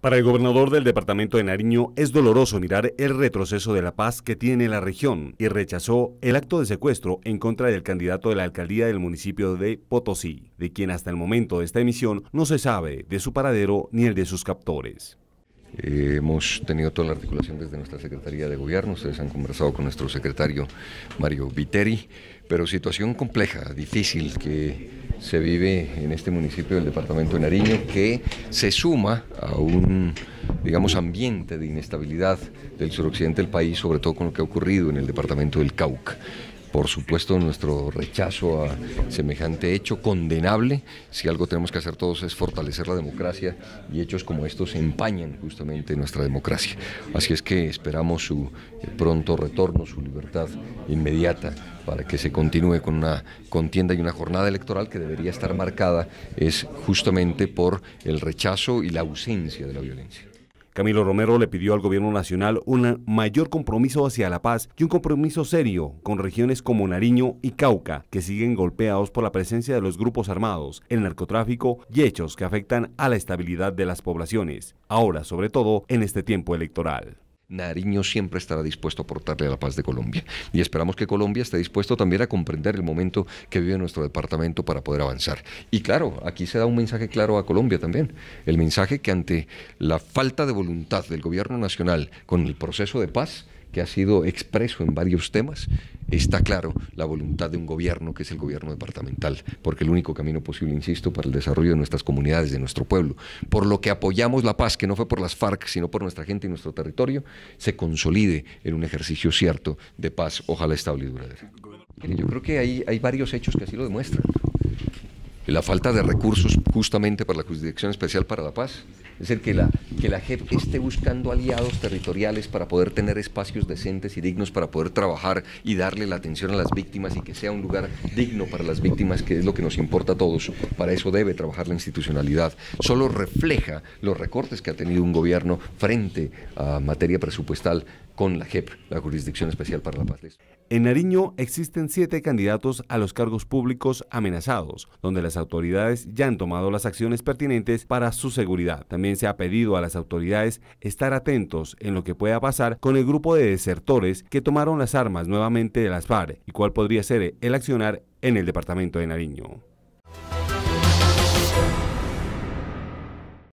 Para el gobernador del departamento de Nariño es doloroso mirar el retroceso de la paz que tiene la región y rechazó el acto de secuestro en contra del candidato de la alcaldía del municipio de Potosí, de quien hasta el momento de esta emisión no se sabe de su paradero ni el de sus captores. Eh, hemos tenido toda la articulación desde nuestra Secretaría de Gobierno, ustedes han conversado con nuestro secretario Mario Viteri, pero situación compleja, difícil, que se vive en este municipio del departamento de Nariño que se suma a un, digamos, ambiente de inestabilidad del suroccidente del país, sobre todo con lo que ha ocurrido en el departamento del Cauca por supuesto nuestro rechazo a semejante hecho condenable. Si algo tenemos que hacer todos es fortalecer la democracia y hechos como estos empañan justamente nuestra democracia. Así es que esperamos su eh, pronto retorno, su libertad inmediata para que se continúe con una contienda y una jornada electoral que debería estar marcada es justamente por el rechazo y la ausencia de la violencia. Camilo Romero le pidió al gobierno nacional un mayor compromiso hacia la paz y un compromiso serio con regiones como Nariño y Cauca, que siguen golpeados por la presencia de los grupos armados, el narcotráfico y hechos que afectan a la estabilidad de las poblaciones, ahora sobre todo en este tiempo electoral. Nariño siempre estará dispuesto a aportarle a la paz de Colombia. Y esperamos que Colombia esté dispuesto también a comprender el momento que vive nuestro departamento para poder avanzar. Y claro, aquí se da un mensaje claro a Colombia también. El mensaje que ante la falta de voluntad del gobierno nacional con el proceso de paz, que ha sido expreso en varios temas, está claro la voluntad de un gobierno que es el gobierno departamental, porque el único camino posible, insisto, para el desarrollo de nuestras comunidades, de nuestro pueblo, por lo que apoyamos la paz, que no fue por las FARC, sino por nuestra gente y nuestro territorio, se consolide en un ejercicio cierto de paz, ojalá estable y duradera. Yo creo que hay, hay varios hechos que así lo demuestran. La falta de recursos justamente para la Jurisdicción Especial para la Paz, es decir, que la, que la JEP esté buscando aliados territoriales para poder tener espacios decentes y dignos para poder trabajar y darle la atención a las víctimas y que sea un lugar digno para las víctimas, que es lo que nos importa a todos. Para eso debe trabajar la institucionalidad. Solo refleja los recortes que ha tenido un gobierno frente a materia presupuestal con la JEP, la Jurisdicción Especial para la Paz. En Nariño existen siete candidatos a los cargos públicos amenazados, donde las autoridades ya han tomado las acciones pertinentes para su seguridad. También se ha pedido a las autoridades estar atentos en lo que pueda pasar con el grupo de desertores que tomaron las armas nuevamente de las FARC y cuál podría ser el accionar en el departamento de Nariño.